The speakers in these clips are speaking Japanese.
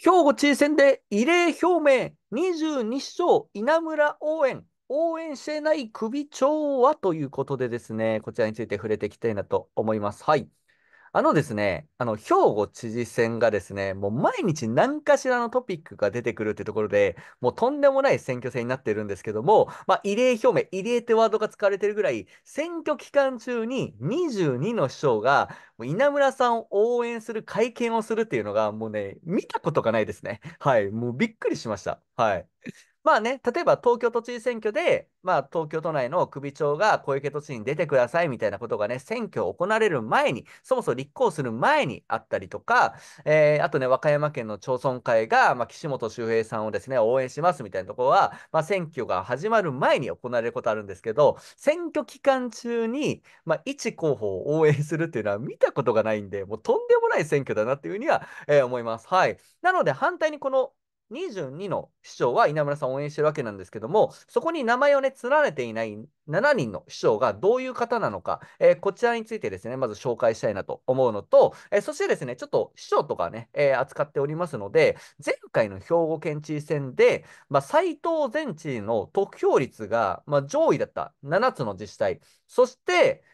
兵庫知事選で異例表明、22勝稲村応援、応援してない首長はということでですね、こちらについて触れていきたいなと思います。はい。あのですね、あの、兵庫知事選がですね、もう毎日何かしらのトピックが出てくるってところで、もうとんでもない選挙戦になってるんですけども、まあ、異例表明、異例ってワードが使われてるぐらい、選挙期間中に22の市長が、稲村さんを応援する会見をするっていうのが、もうね、見たことがないですね。はい、もうびっくりしました。はい。まあね、例えば東京都知事選挙で、まあ、東京都内の首長が小池都知事に出てくださいみたいなことがね、選挙を行われる前に、そもそも立候補する前にあったりとか、えー、あとね、和歌山県の町村会が、まあ、岸本周平さんをですね、応援しますみたいなところは、まあ、選挙が始まる前に行われることあるんですけど、選挙期間中に、まあ、一候補を応援するっていうのは見たことがないんで、もうとんでもない選挙だなっていうふうには、えー、思います。はい。なので、反対にこの22の市長は稲村さんを応援してるわけなんですけども、そこに名前をね、連ねていない7人の市長がどういう方なのか、えー、こちらについてですね、まず紹介したいなと思うのと、えー、そしてですね、ちょっと市長とかね、えー、扱っておりますので、前回の兵庫県知事選で、まあ、斉藤前知事の得票率が、まあ、上位だった7つの自治体、そして、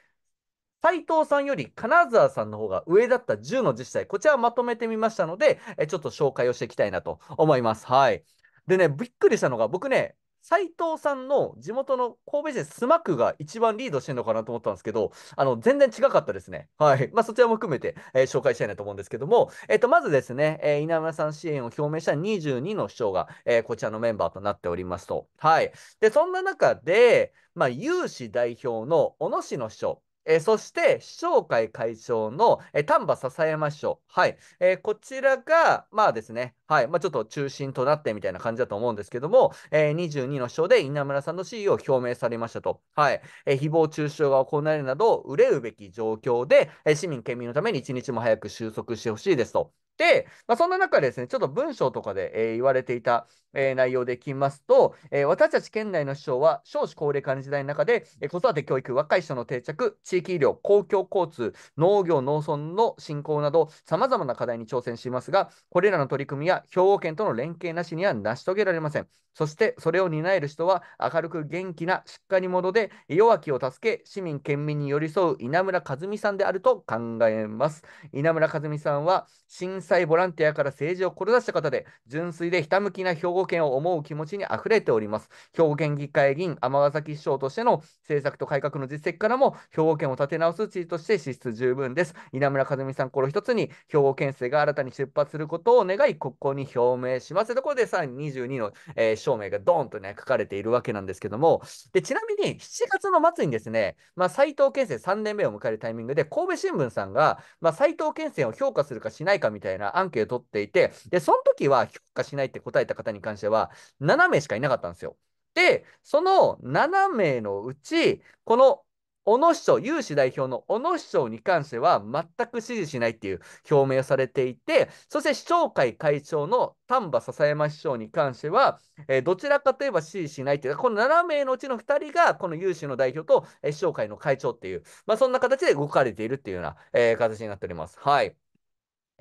斎藤さんより金沢さんの方が上だった10の自治体、こちらまとめてみましたので、えちょっと紹介をしていきたいなと思います。はい。でね、びっくりしたのが、僕ね、斎藤さんの地元の神戸市マックが一番リードしてるのかなと思ったんですけど、あの全然違かったですね。はい。まあ、そちらも含めて、えー、紹介したいなと思うんですけども、えっ、ー、と、まずですね、えー、稲村さん支援を表明した22の市長が、えこちらのメンバーとなっておりますと。はい。で、そんな中で、まあ、有志代表の小野市の市長、えー、そして、市長会会長の、えー、丹波篠山市長。はい。えー、こちらが、まあですね、はい、まあ、ちょっと中心となってみたいな感じだと思うんですけども、えー、22の章で稲村さんの支持を表明されましたと。はい、えー、誹謗中傷が行われるなど、憂うべき状況で、えー、市民、県民のために一日も早く収束してほしいですと。で、まあ、そんな中ですね、ちょっと文章とかで、えー、言われていた、えー、内容でいきますと、えー、私たち県内の市長は少子高齢化の時代の中で、え子育て教育、若い人の定着、地域医療、公共交通、農業、農村の振興など、さまざまな課題に挑戦しますが、これらの取り組みやや兵庫県との連携なしには成し遂げられません。そしてそれを担える人は明るく元気なしっかり者で弱きを助け市民県民に寄り添う稲村和美さんであると考えます。稲村和美さんは震災ボランティアから政治を志した方で純粋でひたむきな兵庫県を思う気持ちにあふれております。兵庫県議会議員尼崎市長としての政策と改革の実績からも兵庫県を立て直す知事として支出十分です。稲村和美さんこの一つに兵庫県政が新たに出発することを願い国こに表明しますところでさらに22の、えー、証明がドーンとね書かれているわけなんですけどもでちなみに7月の末にですね、まあ、藤健生3年目を迎えるタイミングで神戸新聞さんが、まあ、藤健生を評価するかしないかみたいなアンケートを取っていてでその時は評価しないって答えた方に関しては7名しかいなかったんですよ。で、その7名のうち、この小野市長、有志代表の小野市長に関しては全く支持しないっていう表明をされていて、そして市長会会長の丹波笹山市長に関しては、えー、どちらかといえば支持しないという、この7名のうちの2人がこの有志の代表と、えー、市長会の会長っていう、まあ、そんな形で動かれているっていうような、えー、形になっております。はい。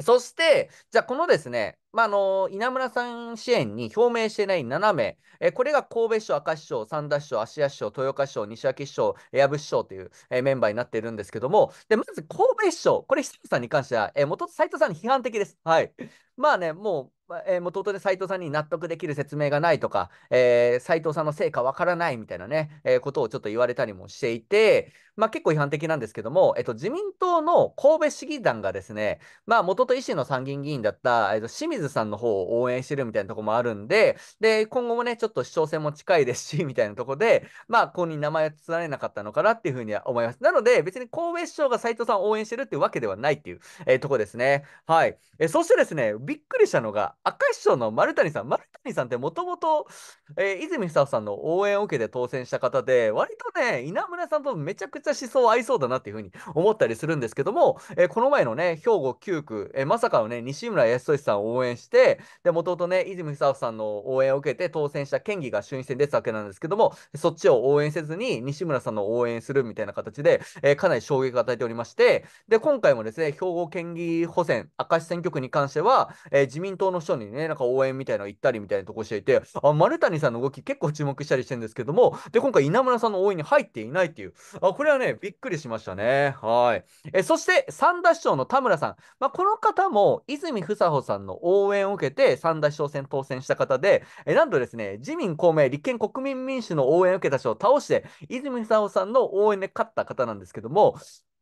そして、じゃあこのですね、まあ、あの稲村さん支援に表明していない7名、えこれが神戸市明石市長、三田市長、芦屋市長、豊岡市長、西脇市長、矢部市長という、えメンバーになっているんですけども、でまず神戸市長、これ、久さんに関しては、えも元斉藤さんに批判的です。はい。まあね、もえー、もともとで斎藤さんに納得できる説明がないとか、えー、斎藤さんの成果わからないみたいなね、えー、ことをちょっと言われたりもしていて、まあ、結構批判的なんですけども、えっと、自民党の神戸市議団がですね、まあ、元と維新の参議院議員だった、えっと、清水さんの方を応援してるみたいなとこもあるんで、で、今後もね、ちょっと市長選も近いですし、みたいなとこで、まあ、ここに名前をつられなかったのかなっていうふうには思います。なので、別に神戸市長が斎藤さんを応援してるっていうわけではないっていう、えー、とこですね。はい。えー、そしてですね、びっくりしたのが、赤石賞の丸谷さん、丸谷さんってもともと泉久夫さんの応援を受けて当選した方で、割とね、稲村さんとめちゃくちゃ思想合いそうだなっていうふうに思ったりするんですけども、えー、この前のね、兵庫9区、えー、まさかのね、西村康稔さんを応援して、で、もともとね、泉久夫さんの応援を受けて当選した県議が衆院選出たわけなんですけども、そっちを応援せずに西村さんの応援するみたいな形で、えー、かなり衝撃を与えておりまして、で、今回もですね、兵庫県議補選、赤石選挙区に関しては、え自民党のにね、なんか応援みたいなの行ったりみたいなとこしていて、あ丸谷さんの動き結構注目したりしてるんですけども、で、今回稲村さんの応援に入っていないっていう、あこれはね、びっくりしましたね。はい。えそして、三田市長の田村さん。まあ、この方も、泉房穂さんの応援を受けて、三田市長選当選した方で、えなんとですね、自民、公明、立憲、国民民主の応援を受けた人を倒して、泉房穂さんの応援で勝った方なんですけども、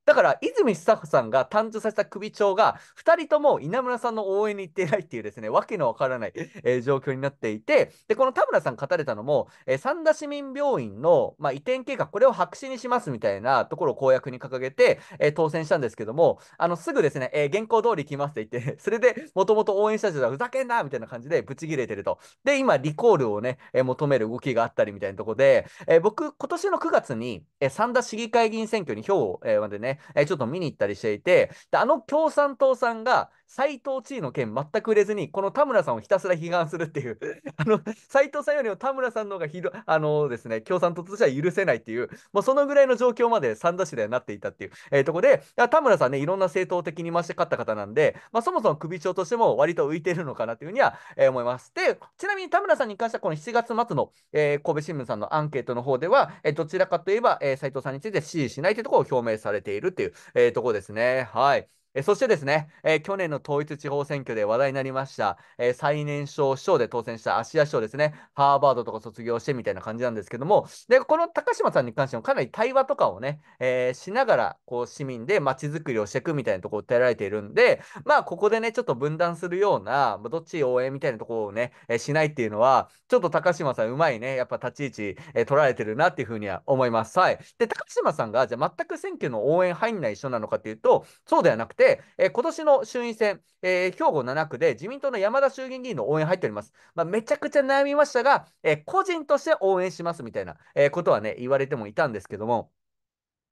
だから、泉久子さんが誕生させた首長が、2人とも稲村さんの応援に行っていないっていうですね、わけのわからない、えー、状況になっていて、で、この田村さん語れたのも、えー、三田市民病院の、まあ、移転計画、これを白紙にしますみたいなところを公約に掲げて、えー、当選したんですけども、あの、すぐですね、えー、原稿通り来ますって言って、それで、もともと応援した人はふざけんなみたいな感じで、ブチ切れてると。で、今、リコールをね、え求める動きがあったりみたいなところで、え僕、今年の9月に、え三田市議会議員選挙に票を、えまでね、ね、えー、ちょっと見に行ったりしていて、で、あの共産党さんが、斎藤地位の件全く売れずに、この田村さんをひたすら批判するっていう、あの、斎藤さんよりも田村さんの方がひど、あのですね、共産党としては許せないっていう、もうそのぐらいの状況まで三田市ではなっていたっていう、えー、とこで、田村さんね、いろんな政党的に増して勝った方なんで、まあ、そもそも首長としても割と浮いてるのかなというふうには、えー、思います。で、ちなみに田村さんに関しては、この7月末の、えー、神戸新聞さんのアンケートの方では、えどちらかといえば、えー、斉藤さんについて支持しないというところを表明されているっていう、えところですね。はい。えそしてですね、え去年の統一地方選挙で話題になりました、え最年少市長で当選した芦屋市長ですね、ハーバードとか卒業してみたいな感じなんですけども、でこの高島さんに関してもかなり対話とかをね、えー、しながらこう市民で街づくりをしていくみたいなところを訴えられているんで、まあ、ここでね、ちょっと分断するような、どっち応援みたいなところをね、えしないっていうのは、ちょっと高島さん、うまいね、やっぱ立ち位置、え取られてるなっていうふうには思います。はい。で、高島さんが、じゃ全く選挙の応援入んない人なのかっていうと、そうではなくて、、えー、今年の衆院選、えー、兵庫7区で自民党の山田衆議院議員の応援入っております。まあ、めちゃくちゃ悩みましたが、えー、個人として応援しますみたいな、えことはね、言われてもいたんですけども、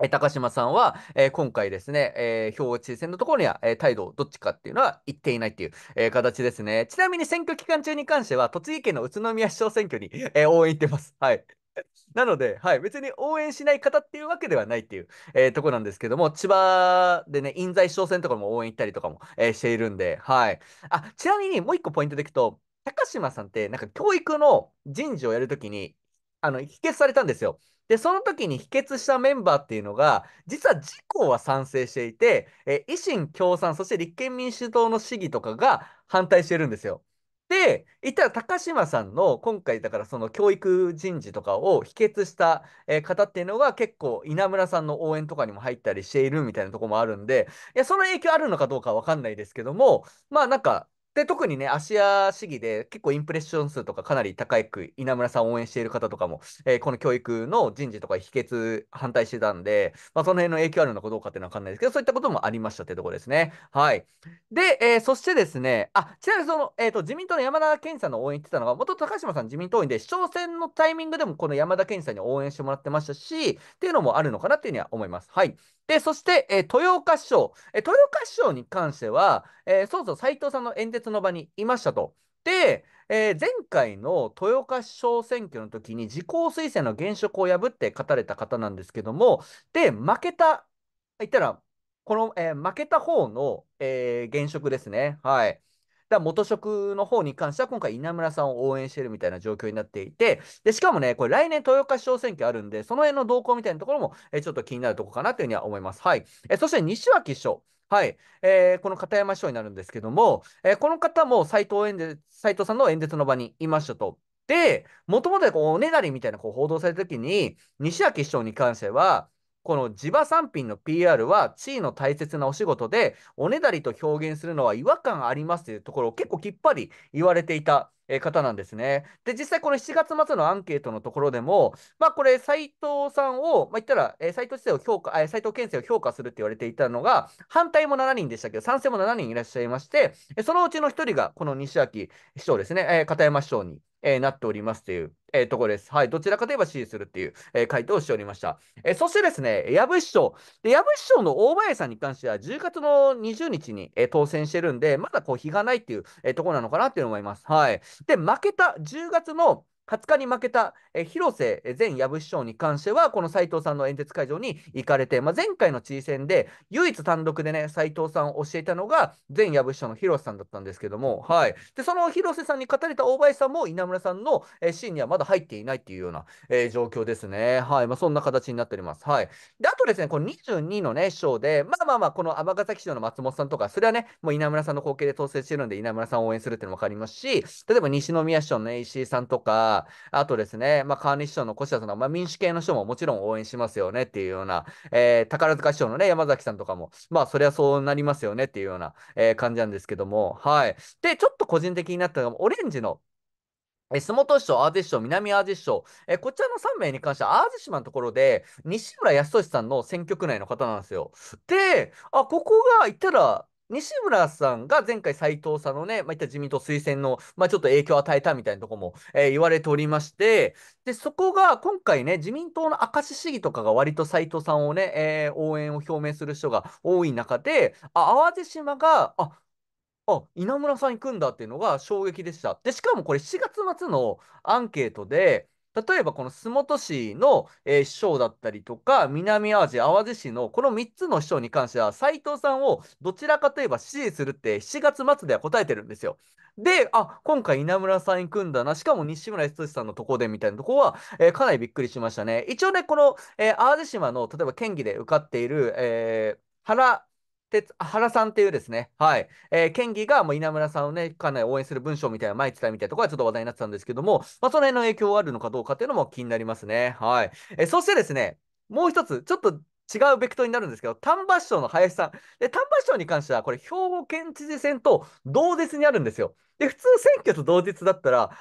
え高島さんは、えー、今回ですね、えー、票落選のところには、えー、態度どっちかっていうのは言っていないっていう、え形ですね。ちなみに選挙期間中に関しては、栃木県の宇都宮市長選挙に、え応援行ってます。はい。なので、はい、別に応援しない方っていうわけではないっていう、えー、とこなんですけども、千葉でね、印西商戦とかも応援行ったりとかも、えー、しているんで、はい。あ、ちなみにもう一個ポイントでいくと、高島さんって、なんか教育の人事をやるときに、あの、否決されたんですよ。で、その時に否決したメンバーっていうのが、実は自公は賛成していて、え維新、共産、そして立憲民主党の市議とかが反対してるんですよ。で、言ったら高島さんの今回だからその教育人事とかを否決した方っていうのが結構稲村さんの応援とかにも入ったりしているみたいなとこもあるんで、いや、その影響あるのかどうかわかんないですけども、まあなんかで、特にね、芦屋市議で結構インプレッション数とかかなり高く稲村さんを応援している方とかも、えー、この教育の人事とか否決反対してたんで、まあ、その辺の影響あるのかどうかっていうのはわかんないですけど、そういったこともありましたってところですね。はい。で、えー、そしてですね、あ、ちなみにその、えっ、ー、と、自民党の山田健さんの応援ってたのが、元高島さん自民党員で、市長選のタイミングでもこの山田健さんに応援してもらってましたし、っていうのもあるのかなっていうには思います。はい。で、そして、えー、豊岡市長、えー、豊岡市長に関しては、えー、そうそう斎藤さんの演説の場にいましたと。で、え前回の豊岡市長選挙の時に自公推薦の現職を破って勝たれた方なんですけども、で、負けた、言ったら、この、え負けた方の、え現職ですね。はい。だ元職の方に関しては、今回稲村さんを応援してるみたいな状況になっていて、で、しかもね、これ来年豊岡市長選挙あるんで、その辺の動向みたいなところも、えちょっと気になるとこかなというふうには思います。はい。えそして西脇市長。はい、えー、この片山市長になるんですけども、えー、この方も斎藤演斉藤さんの演説の場にいましたと。で、もともとおねだりみたいなこう報道されたときに、西脇市長に関しては、この地場産品の PR は地位の大切なお仕事で、おねだりと表現するのは違和感ありますというところを結構きっぱり言われていた方なんですね。で、実際この7月末のアンケートのところでも、まあこれ、斎藤さんを、まあ言ったら、斎藤先を評価、斎藤健生を評価するって言われていたのが、反対も7人でしたけど、賛成も7人いらっしゃいまして、そのうちの1人がこの西脇市長ですね、片山市長にえー、なっておりますという、えー、ところです。はい。どちらかといえば支持するっていう、えー、回答をしておりました。えそしてですね、矢部市長。で、矢部市長の大林さんに関しては、10月の20日に、え当選してるんで、まだこう、日がないっていう、えところなのかなっていうの思います。はい。で、負けた10月の20日に負けた、え広瀬前矢部市長に関しては、この斉藤さんの演説会場に行かれて、まあ、前回の知事選で、唯一単独でね、斎藤さんを教えたのが、前矢部市長の広瀬さんだったんですけども、はい。で、その広瀬さんに勝たれた大林さんも稲村さんの、えシーンにはまだ入っていないっていうような、え状況ですね。はい。まあ、そんな形になっております。はい。で、あとですね、この22のね、市長で、まあまあまあ、この尼崎市長の松本さんとか、それはね、もう稲村さんの光景で当選してるんで、稲村さんを応援するっていうのも分かりますし、例えば西宮市長の、a 石井さんとか、あとですね、まあ、川西師匠の越田さんとまあ、民主系の人ももちろん応援しますよねっていうような、えー、宝塚市長のね、山崎さんとかも、まあ、そりゃそうなりますよねっていうような、えー、感じなんですけども、はい。で、ちょっと個人的になったのが、オレンジのえ、洲本市長、淡路市長、南淡路市長、え、こちらの3名に関しては、淡路島のところで、西村康稔さんの選挙区内の方なんですよ。で、あ、ここが、言ったら、西村さんが前回斎藤さんのね、まあ、いった自民党推薦の、まあ、ちょっと影響を与えたみたいなとこも、えー、言われておりまして、で、そこが今回ね、自民党の明石市議とかが割と斎藤さんをね、えー、応援を表明する人が多い中で、あ、淡路島が、あ、あ、稲村さん行くんだっていうのが衝撃でした。で、しかもこれ4月末のアンケートで、例えばこの洲本市の、えー、市長だったりとか、南淡路、淡路市のこの3つの市長に関しては、斉藤さんをどちらかといえば支持するって7月末では答えてるんですよ。で、あ、今回稲村さん行くんだな、しかも西村康さんのとこでみたいなとこは、えー、かなりびっくりしましたね。一応ね、この、えー、淡路島の例えば県議で受かっている、えー、原哲原さんっていうですね、はい、えー、県議がもう稲村さんをね、かなり応援する文章みたいな、毎日えみたいなところがちょっと話題になってたんですけども、まあ、その辺の影響はあるのかどうかっていうのも気になりますね。はい。えー、そしてですね、もう一つ、ちょっと違うベクトルになるんですけど、丹波市長の林さん。で、丹波市長に関しては、これ、兵庫県知事選と同日にあるんですよ。で、普通選挙と同日だったら、あんま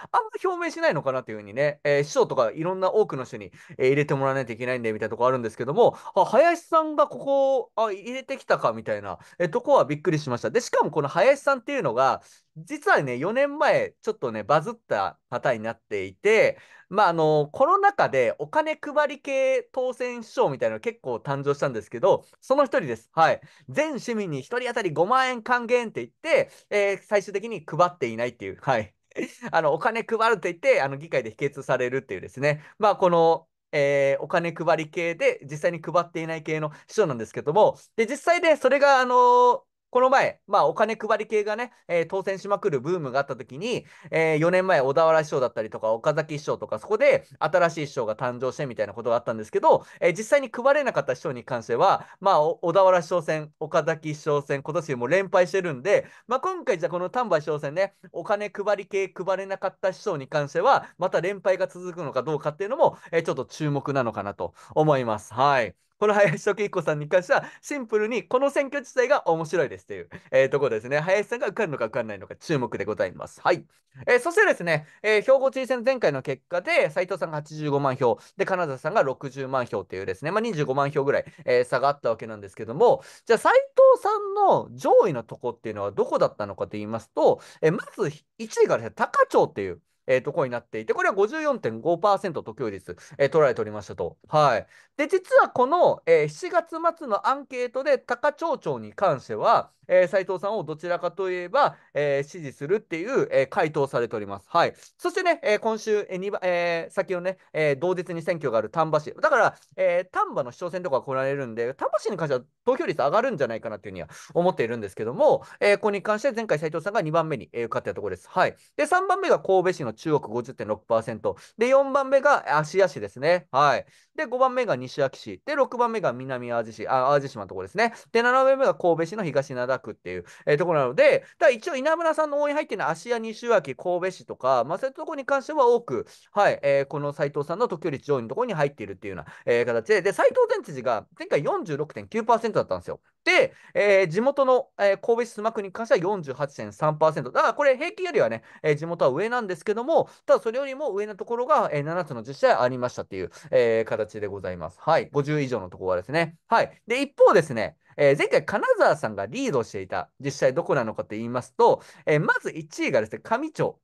表明しないのかなというふうにね、えー、市長とかいろんな多くの人に、えー、入れてもらわないといけないんで、みたいなとこあるんですけども、あ、林さんがここ、あ、入れてきたか、みたいな、えー、とこはびっくりしました。で、しかもこの林さんっていうのが、実はね、4年前、ちょっとね、バズったパターンになっていて、まあ、あの、コロナ禍でお金配り系当選賞みたいなの結構誕生したんですけど、その一人です。はい。全市民に1人当たり5万円還元って言って、えー、最終的に配っていないっていう、はい。あの、お金配るって言って、あの、議会で否決されるっていうですね。まあ、この、えー、お金配り系で実際に配っていない系の師匠なんですけども、で、実際で、ね、それが、あのーこの前、まあ、お金配り系がね、えー、当選しまくるブームがあった時に、えー、4年前、小田原市長だったりとか、岡崎市長とか、そこで新しい市長が誕生してみたいなことがあったんですけど、えー、実際に配れなかった市長に関しては、まあ、小田原市長選、岡崎市長選、今年も連敗してるんで、まあ、今回、じゃこの丹波市長選ね、お金配り系配れなかった市長に関しては、また連敗が続くのかどうかっていうのも、えちょっと注目なのかなと思います。はい。この林時彦さんに関しては、シンプルにこの選挙自体が面白いですという、えー、ところですね。林さんが受かるのか受かんないのか注目でございます。はい。えー、そしてですね、えー、兵庫知事選前回の結果で、斉藤さんが85万票、で、金沢さんが60万票というですね、まあ、25万票ぐらい、えー、差があったわけなんですけども、じゃあ斉藤さんの上位のとこっていうのはどこだったのかと言いますと、えまず1位がですね、高町っていう、えー、とこになっていて、これは54.5%得票率、えー、取られておりましたと。はい。で、実はこの、えー、7月末のアンケートで高町長に関しては、えー、斉藤さんをどちらかといえば、えー、支持するっていう、えー、回答されております。はい。そしてね、えー、今週、えー番えー、先のね、えー、同日に選挙がある丹波市。だから、えー、丹波の市長選とか来られるんで、丹波市に関しては投票率上がるんじゃないかなっていうふうには思っているんですけども、えー、ここに関して前回斉藤さんが2番目に、えー、受かったところです。はい。で、3番目が神戸市の中国50.6%。で、4番目が芦屋市ですね。はい。で、5番目が西秋市。で、6番目が南淡路市。あ、淡路島のところですね。で、7番目が神戸市の東灘区っていう、えー、ところなので、だ一応稲村さんの応援入ってるのは芦屋西秋、神戸市とか、まあ、そういうところに関しては多く、はい、えー、この斎藤さんの特許率上位のところに入っているっていうような、えー、形で、で、斎藤前知事が前回46.9%だったんですよ。で、えー、地元の、えー、神戸市須磨区に関しては48.3%。だからこれ平均よりはね、えー、地元は上なんですけども、ただそれよりも上のところが、えー、7つの自治体ありましたっていう、えー、形でございます。はい。50以上のところはですね。はい。で、一方ですね、えー、前回金沢さんがリードしていた、実際どこなのかと言いますと、えー、まず1位がですね、上町。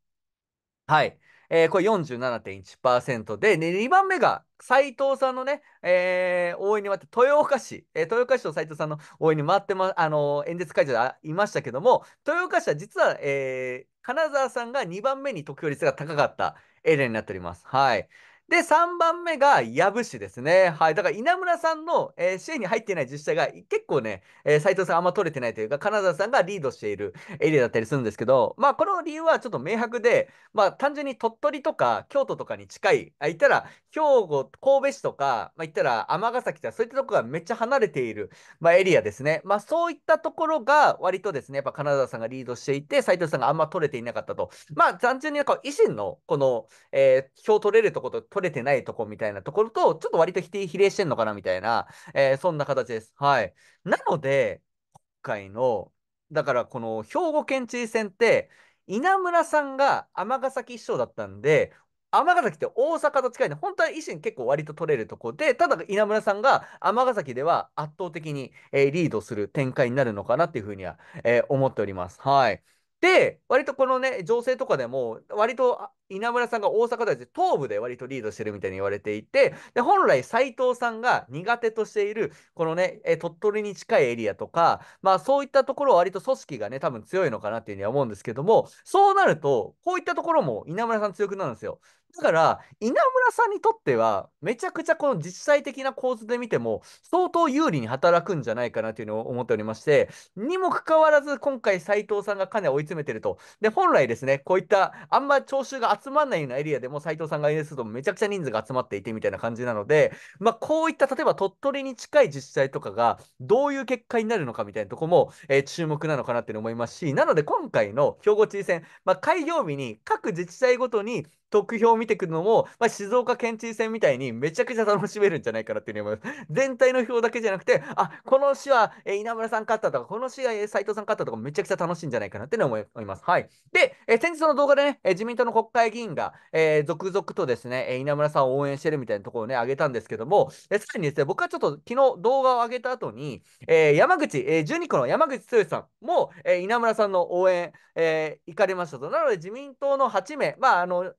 はい。えー、これ47.1%で、ね、2番目が斎藤さんのね、えー、応援に回って、豊岡市、えー、豊岡市と斎藤さんの応援に回ってま、あのー、演説会場でいましたけども、豊岡市は実は、えー、金沢さんが2番目に得票率が高かったエリアになっております。はい。で、3番目が藪市ですね。はい。だから稲村さんの、えー、支援に入っていない自治体が結構ね、えー、斉藤さんあんま取れてないというか、金沢さんがリードしているエリアだったりするんですけど、まあ、この理由はちょっと明白で、まあ、単純に鳥取とか京都とかに近い、あ、言ったら兵庫、神戸市とか、まあ、言ったら尼崎とか、そういったとこがめっちゃ離れている、まあ、エリアですね。まあ、そういったところが割とですね、やっぱ金沢さんがリードしていて、斉藤さんがあんま取れていなかったと。まあ、単純になんか維新のこの、えー、票取れるところと取れてないとこみたいなところと、ちょっと割と否定比例してんのかなみたいな、えー、そんな形です。はい。なので、今回の、だからこの兵庫県知事選って、稲村さんが尼崎市長だったんで、尼崎って大阪と近いんで、本当は維新結構割と取れるとこで、ただ稲村さんが尼崎では圧倒的に、えー、リードする展開になるのかなっていうふうには、えー、思っております。はい。で、割とこのね、情勢とかでも、割と稲村さんが大阪大で東部で割とリードしてるみたいに言われていて、で本来斎藤さんが苦手としている、このね、え鳥取に近いエリアとか、まあそういったところは割と組織がね、多分強いのかなっていうふうには思うんですけども、そうなると、こういったところも稲村さん強くなるんですよ。だから、稲村さんにとっては、めちゃくちゃこの自治体的な構図で見ても、相当有利に働くんじゃないかなというのを思っておりまして、にもかかわらず、今回斎藤さんがかなり追い詰めてると。で、本来ですね、こういった、あんま聴衆が集まらないようなエリアでも斎藤さんが演説するとめちゃくちゃ人数が集まっていてみたいな感じなので、まあ、こういった、例えば鳥取に近い自治体とかが、どういう結果になるのかみたいなとこも、えー、注目なのかなっていうの思いますし、なので今回の兵庫知事選、まあ、開業日に各自治体ごとに、得票を見てくるのも、まあ、静岡県知事選みたいにめちゃくちゃ楽しめるんじゃないかなっていうふうに思います。全体の票だけじゃなくて、あこの市は、え稲村さん勝ったとか、この市が斎藤さん勝ったとか、めちゃくちゃ楽しいんじゃないかなっていうふうに思います。はい。で、え先日の動画でね、え自民党の国会議員が、えー、続々とですね、え稲村さんを応援してるみたいなところをね、挙げたんですけども、えすでにですね、僕はちょっと昨日動画を上げた後に、えー、山口、えー、12個の山口剛さんも、え稲村さんの応援、え行かれましたと。なので、自民党の8名、まあ、あの、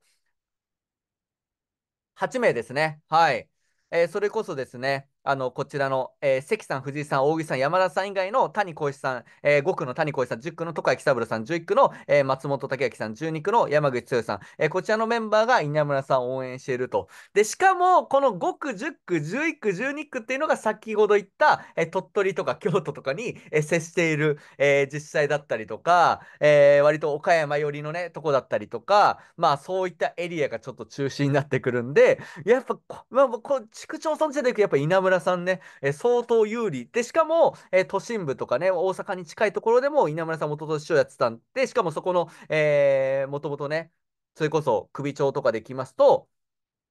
8名ですね。はい。えー、それこそですね、あのこちらの、えー、関さん、藤井さん、大木さん、山田さん以外の谷小一さん、えー、5区の谷小一さん、10区の徳井喜三郎さん、11区の、えー、松本武明さん、12区の山口剛さん、えー、こちらのメンバーが稲村さんを応援していると。で、しかも、この5区、10区、11区、12区っていうのが先ほど言った、えー、鳥取とか京都とかに、えー、接している、えー、実際だったりとか、えー、割と岡山寄りのね、とこだったりとか、まあそういったエリアがちょっと中心になってくるんで、やっぱ、まあ、こう市区町村時代でやっぱ稲村さんね、え相当有利。で、しかも、え都心部とかね、大阪に近いところでも稲村さん元々市長やってたんで、しかもそこの、えー、もともとね、それこそ首長とかできますと、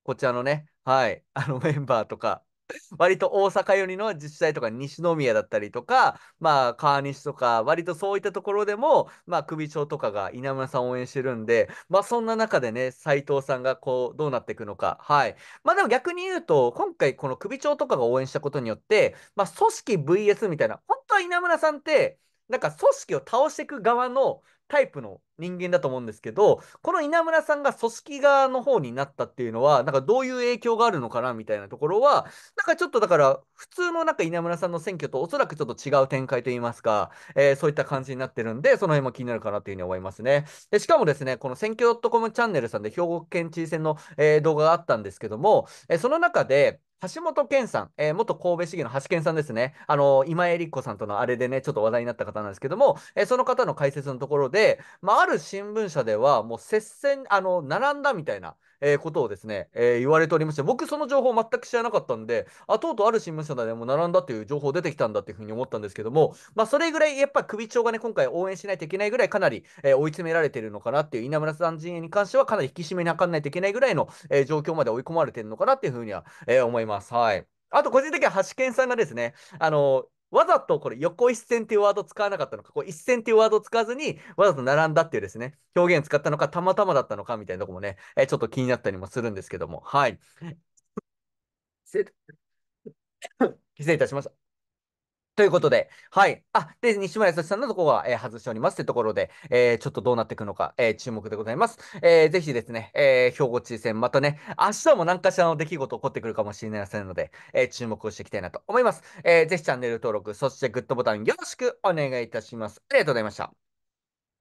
こちらのね、はい、あのメンバーとか、割と大阪寄りの自治体とか西宮だったりとか、まあ、川西とか割とそういったところでも、まあ、首長とかが稲村さんを応援してるんで、まあ、そんな中でね斎藤さんがこうどうなっていくのかはいまあでも逆に言うと今回この首長とかが応援したことによって、まあ、組織 VS みたいな本当は稲村さんってなんか組織を倒していく側のタイプの人間だと思うんですけど、この稲村さんが組織側の方になったっていうのは、なんかどういう影響があるのかなみたいなところは、なんかちょっとだから、普通のなんか稲村さんの選挙とおそらくちょっと違う展開といいますか、えー、そういった感じになってるんで、その辺も気になるかなというふうに思いますね。でしかもですね、この選挙 .com チャンネルさんで兵庫県知事選の、えー、動画があったんですけども、えー、その中で、橋本健さん、えー、元神戸市議の橋健さんですね。あのー、今江里子さんとのあれでね、ちょっと話題になった方なんですけども、えー、その方の解説のところで、まあ、ある新聞社では、もう接戦、あの、並んだみたいな、えー、ことをですね、えー、言われておりまして、僕その情報を全く知らなかったんで、あ、とうとうある新聞社でも並んだという情報出てきたんだっていうふうに思ったんですけども、まあ、それぐらいやっぱ首長がね、今回応援しないといけないぐらいかなり、えー、追い詰められているのかなっていう、稲村さん陣営に関してはかなり引き締めにかんないといけないぐらいの、えー、状況まで追い込まれてるのかなっていうふうには、えー、思います。はい。あと、個人的には橋健さんがですね、あの、わざとこれ横一線っていうワード使わなかったのか、こう一線っていうワードを使わずに、わざと並んだっていうですね、表現使ったのか、たまたまだったのかみたいなとこもね、えちょっと気になったりもするんですけども、はい。失礼いたしました。ということで、はい。あ、で、西村康さんのところは、えー、外しておりますってところで、えー、ちょっとどうなっていくのか、えー、注目でございます。えー、ぜひですね、えー、兵庫知事選、またね、明日も何かしらの出来事起こってくるかもしれませんので、えー、注目をしていきたいなと思います。えー、ぜひチャンネル登録、そしてグッドボタンよろしくお願いいたします。ありがとうございました。